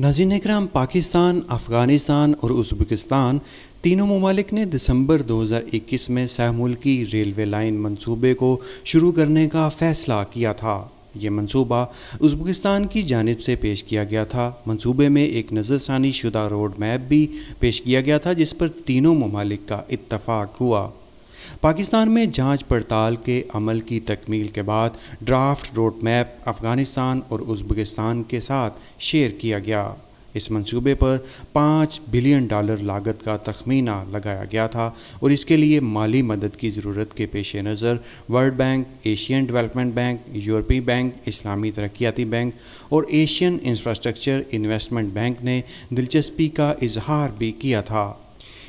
नाजिन कराम पाकिस्तान अफ़गानिस्तान और उज़्बेकिस्तान तीनों ममालिक ने दिसंबर 2021 में सह मुल्की रेलवे लाइन मंसूबे को शुरू करने का फ़ैसला किया था ये मंसूबा उज़्बेकिस्तान की जानब से पेश किया गया था मंसूबे में एक नज़रसानी शुदा रोड मैप भी पेश किया गया था जिस पर तीनों ममालिक का इतफाक़ हुआ पाकिस्तान में जांच पड़ताल के अमल की तकमील के बाद ड्राफ्ट रोड मैप अफ़गानिस्तान और उज्बेकिस्तान के साथ शेयर किया गया इस मंसूबे पर पाँच बिलियन डॉलर लागत का तखमीना लगाया गया था और इसके लिए माली मदद की ज़रूरत के पेश नज़र world bank Asian development bank यूरोपीय बैंक इस्लामी तरक्याती बैंक और एशियन इंफ्रास्ट्रक्चर इन्वेस्टमेंट बैंक ने दिलचस्पी का इजहार भी किया था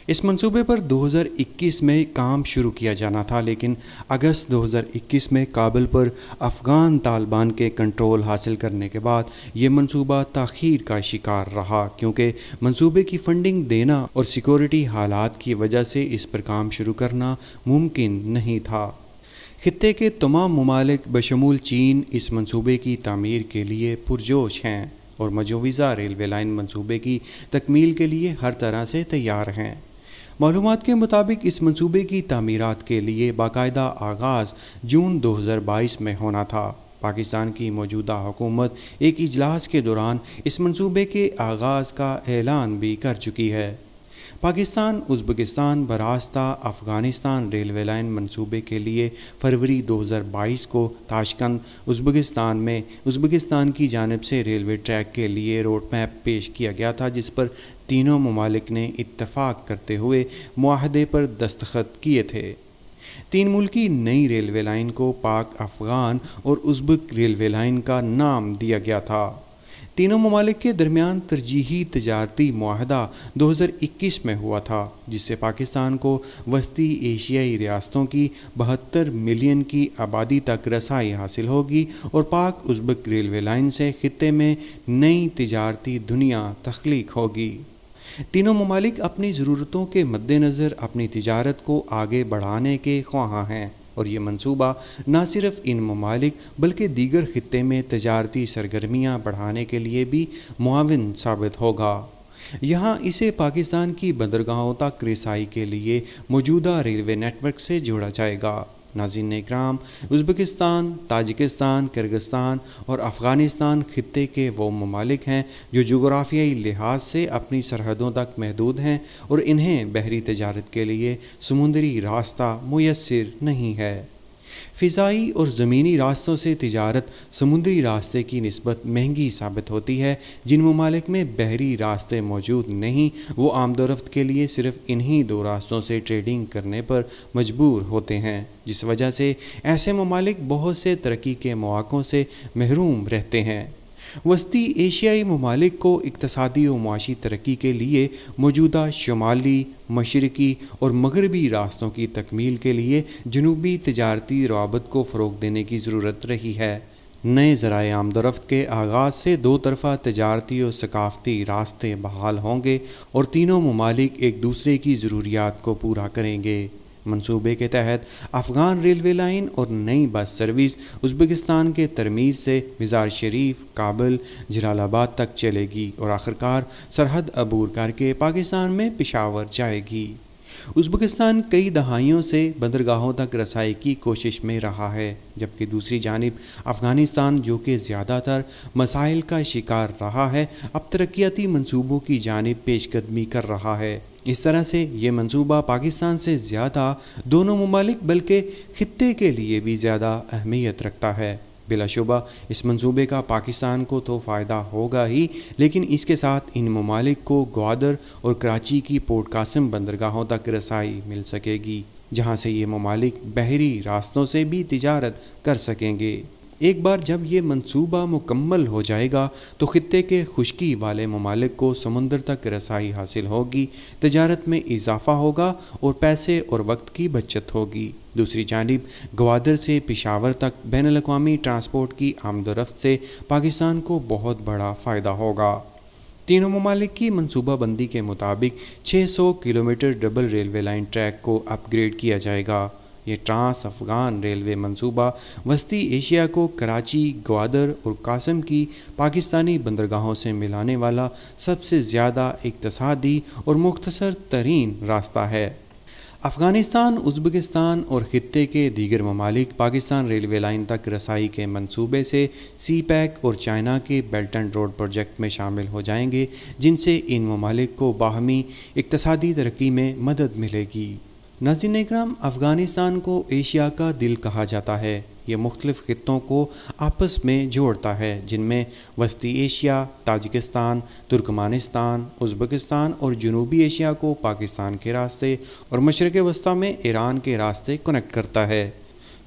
इस मंसूबे पर 2021 में काम शुरू किया जाना था लेकिन अगस्त 2021 में काबुल पर अफ़गान तालिबान के कंट्रोल हासिल करने के बाद ये मंसूबा तखीर का शिकार रहा क्योंकि मंसूबे की फंडिंग देना और सिक्योरिटी हालात की वजह से इस पर काम शुरू करना मुमकिन नहीं था खत्े के तमाम ममालिक बशमूल चीन इस मंसूबे की तमीर के लिए पुरजोश हैं और मजोज़ा रेलवे लाइन मंसूबे की तकमील के लिए हर तरह से तैयार हैं मालूम के मुताबिक इस मनसूबे की तमीरत के लिए बाकायदा आगाज़ जून 2022 में होना था पाकिस्तान की मौजूदा हुकूमत एक इजलास के दौरान इस मनसूबे के आगाज़ का ऐलान भी कर चुकी है पाकिस्तान उज़्बेकिस्तान बरास्ता अफ़गानिस्तान रेलवे लाइन मंसूबे के लिए फरवरी 2022 को ताशकंद उज़्बेकिस्तान में उज़्बेकिस्तान की जानब से रेलवे ट्रैक के लिए रोड मैप पेश किया गया था जिस पर तीनों ममालिक ने इतफ़ाक़ करते हुए माहदे पर दस्तखत किए थे तीन मुल्की नई रेलवे लाइन को पाक अफ़गान और उज़्बक रेलवे लाइन का नाम दिया गया था तीनों ममालिक के दरमियान तरजीही तजारती माहदा 2021 में हुआ था जिससे पाकिस्तान को वस्ती एशियाई रियासतों की बहत्तर मिलियन की आबादी तक रसाई हासिल होगी और पाक उज्बक रेलवे लाइन से खत्े में नई तजारती दुनिया तख्लीक होगी तीनों ममालिक अपनी ज़रूरतों के मद्देनज़र अपनी तजारत को आगे बढ़ाने के ख्वाह हैं और ये मंसूबा ना सिर्फ इन ममालिक बल्कि दीगर ख़त्े में तजारती सरगर्मियाँ बढ़ाने के लिए भी मुआवन साबित होगा यहाँ इसे पाकिस्तान की बंदरगाहों तक रसाई के लिए मौजूदा रेलवे नेटवर्क से जोड़ा जाएगा नाजिन कराम उज्बेकिस्तान ताजिकिस्तान किर्गिस्तान और अफ़गानिस्तान ख़त्े के वो ममालिक हैं जो जोग्राफियाई लिहाज से अपनी सरहदों तक महदूद हैं और इन्हें बहरी तजारत के लिए समुंदरी रास्ता मैसर नहीं है फ़िज़ाई और ज़मीनी रास्तों से तजारत समुद्री रास्ते की नस्बत महंगी साबित होती है जिन ममालिक में बहरी रास्ते मौजूद नहीं वो आमदोरफ़्त के लिए सिर्फ इन्हीं दो रास्तों से ट्रेडिंग करने पर मजबूर होते हैं जिस वजह से ऐसे ममालिक बहुत से तरक्की के मौक़ों से महरूम रहते हैं वस्ती एशियाई ममालिक को इकतसादी और माशी तरक्की के लिए मौजूदा शुमाली मशरकी और मगरबी रास्तों की तकमील के लिए जनूबी तजारती रवाबत को फ़रोग देने की ज़रूरत रही है नए जरा आमदरफ्त के आगाज़ से दो तरफ़ा तजारती और सकाफ़ती रास्ते बहाल होंगे और तीनों ममालिक एक दूसरे की ज़रूरियात को पूरा करेंगे मंसूबे के तहत अफगान रेलवे लाइन और नई बस सर्विस उज्बेकिस्तान के तरमीज़ से मिजार शरीफ काबुल जलालाबाद तक चलेगी और आखिरकार सरहद अबूर करके पाकिस्तान में पिशावर जाएगी उज्बेकिस्तान कई दहाइयों से बंदरगाहों तक रसाई की कोशिश में रहा है जबकि दूसरी जानब अफ़गानिस्तान जो कि ज़्यादातर मसाइल का शिकार रहा है अब तरक्याती मनसूबों की जानब पेशकदमी कर रहा है इस तरह से ये मंसूबा पाकिस्तान से ज़्यादा दोनों ममालिक बल्कि खत्े के लिए भी ज़्यादा अहमियत रखता है बिलाशुबा इस मंसूबे का पाकिस्तान को तो फ़ायदा होगा ही लेकिन इसके साथ इन ममालिक को ग्वादर और कराची की पोर्ट कासम बंदरगाहों तक रसाई मिल सकेगी जहाँ से ये ममालिक बहरी रास्तों से भी तजारत कर सकेंगे एक बार जब ये मंसूबा मुकम्मल हो जाएगा तो ख़त्े के खुशकी वाले ममालिक को समंदर तक रसाई हासिल होगी तजारत में इजाफा होगा और पैसे और वक्त की बचत होगी दूसरी जानब गवादर से पिशावर तक बैन अवी ट्रांसपोर्ट की आमदोरफ़्त से पाकिस्तान को बहुत बड़ा फ़ायदा होगा तीनों ममालिक की मनसूबाबंदी के मुताबिक 600 kilometre double railway line track को अपग्रेड किया जाएगा ये ट्रांस अफगान रेलवे मंसूबा वस्ती एशिया को कराची ग्वादर और कासम की पाकिस्तानी बंदरगाहों से मिलाने वाला सबसे ज़्यादा इकतसादी और मुख्तसर तरीन रास्ता है अफ़गानिस्तान उज्बेकिस्तान और ख़त्े के दीगर ममालिक पाकिस्तान रेलवे लाइन तक रसाई के मंसूबे से सी पैक और चाइना के बेल्ट एंड रोड प्रोजेक्ट में शामिल हो जाएंगे जिनसे इन ममालिक को बाहमी इकतदी तरक्की में मदद मिलेगी नाजिन अफ़गानिस्तान को एशिया का दिल कहा जाता है ये मुख्तलिफ़ खत्ों को आपस में जोड़ता है जिनमें वस्ती एशिया ताजिकिस्तान तुर्कमानिस्तान उज़्बकिस्तान और जनूबी एशिया को पाकिस्तान के रास्ते और मशरक़ वस्ती में ईरान के रास्ते कनेक्ट करता है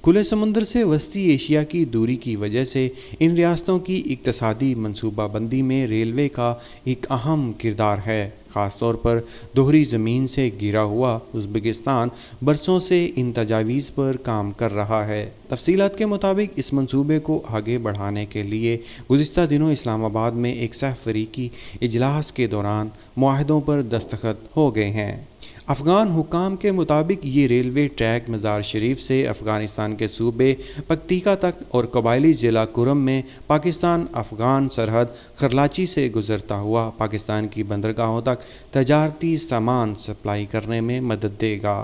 खुले समुंदर से वस्ती एशिया की दूरी की वजह से इन रियासतों की इकतसदी मनसूबाबंदी में रेलवे का एक अहम किरदार है ख़ासतौर पर दोहरी ज़मीन से घिरा हुआ उज़्बेकिस्तान बरसों से इन तजावीज़ पर काम कर रहा है तफसीत के मुताबिक इस मनसूबे को आगे बढ़ाने के लिए गुज्त दिनों इस्लामाबाद में एक सह फरीकी इजलास के दौरान माहदों पर दस्तखत हो गए हैं अफ़गान हुकाम के मुताबिक ये रेलवे ट्रैक मज़ार शरीफ से अफ़गानिस्तान के सूबे पकतीका तक और कबायली ज़िला कुरम में पाकिस्तान अफ़गान सरहद खरलाची से गुजरता हुआ पाकिस्तान की बंदरगाहों तक तजारती सामान सप्लाई करने में मदद देगा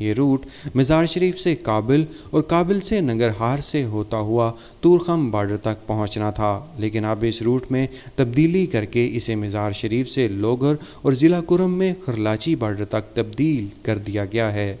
ये रूट मज़ार शरीफ से काबिल और काबिल से नगरहार से होता हुआ तूरखम बॉर्डर तक पहुंचना था लेकिन अब इस रूट में तब्दीली करके इसे मज़ार शरीफ से लोगर और ज़िला कुरम में खरलाची बॉर्डर तक तब्दील कर दिया गया है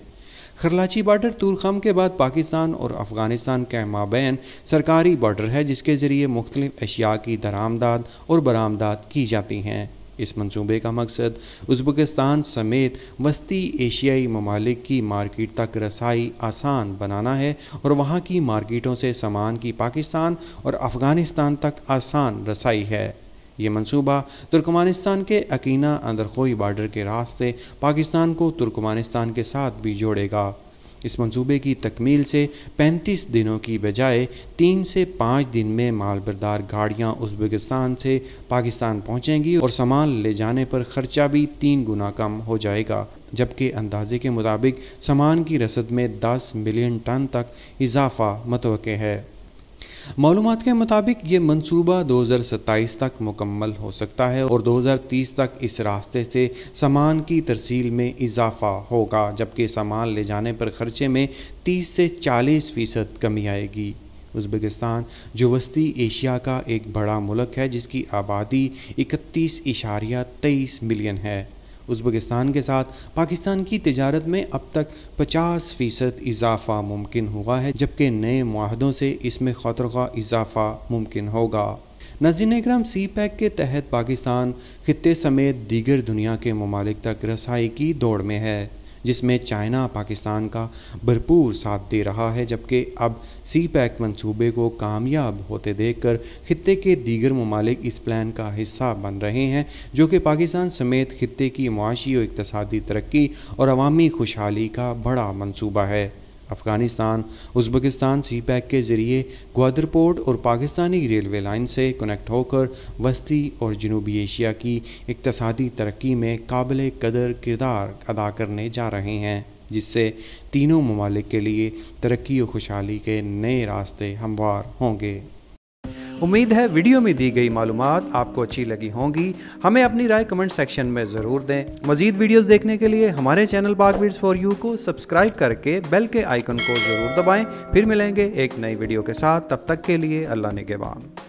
खरलाची बॉर्डर तूरखम के बाद पाकिस्तान और अफ़गानिस्तान के माबेन सरकारी बार्डर है जिसके ज़रिए मुख्तलिफ़ अशिया की दरामदाद और बरामदाद की जाती हैं इस मंसूबे का मकसद उज्बकिस्तान समेत वस्ती एशियाई ममालिक की मार्केट तक रसाई आसान बनाना है और वहाँ की मार्केटों से सामान की पाकिस्तान और अफ़गानिस्तान तक आसान रसाई है ये मंसूबा तुर्कमानिस्तान के अकीना अंदरखोई बॉर्डर के रास्ते पाकिस्तान को तुर्कमानिस्तान के साथ भी जोड़ेगा इस मंसूबे की तकमील से 35 दिनों की बजाय तीन से पाँच दिन में मालबरदार गाड़ियाँ उज्बेकिस्तान से पाकिस्तान पहुँचेंगी और सामान ले जाने पर खर्चा भी तीन गुना कम हो जाएगा जबकि अंदाजे के मुताबिक सामान की रसद में 10 मिलियन टन तक इजाफा मतवक़ है मालूम के मुताबिक ये मनसूबा दो हज़ार सत्ताईस तक मुकम्मल हो सकता है और दो हज़ार तीस तक इस रास्ते से सामान की तरसील में इजाफा होगा जबकि सामान ले जाने पर खर्चे में तीस से चालीस फ़ीसद कमी आएगी उज़्बेकिस्तान जो वस्ती एशिया का एक बड़ा मुल्क है जिसकी आबादी इकतीस इशारिया तेईस मिलियन है उज़्बेकिस्तान के साथ पाकिस्तान की तजारत में अब तक 50 फ़ीसद इजाफ़ा मुमकिन हुआ है जबकि नए माहदों से इसमें खतरखा इजाफ़ा मुमकिन होगा नाजिन सी पैक के तहत पाकिस्तान खत्े समेत दीगर दुनिया के ममालिक तक रसाई की दौड़ में है जिसमें चाइना पाकिस्तान का भरपूर साथ दे रहा है जबकि अब सी पैक मनसूबे को कामयाब होते देख कर खत्े के दीगर ममालिक इस प्लान का हिस्सा बन रहे हैं जो कि पाकिस्तान समेत खत्े की माशी और इकतसादी तरक्की और अवामी खुशहाली का बड़ा मनसूबा है अफगानिस्तान उज्बकिस्तान सी पैक के ज़रिए ग्वादर पोर्ट और पाकिस्तानी रेलवे लाइन से कनेक्ट होकर वस्ती और जनूबी एशिया की इकतसादी तरक्की में काबिल कदर किरदार अदा करने जा रहे हैं जिससे तीनों ममालिक के लिए तरक्की और खुशहाली के नए रास्ते हमवार होंगे उम्मीद है वीडियो में दी गई मालूम आपको अच्छी लगी होंगी हमें अपनी राय कमेंट सेक्शन में ज़रूर दें मजीद वीडियोस देखने के लिए हमारे चैनल बागवीड्स फॉर यू को सब्सक्राइब करके बेल के आइकन को ज़रूर दबाएं फिर मिलेंगे एक नई वीडियो के साथ तब तक के लिए अल्लाह ने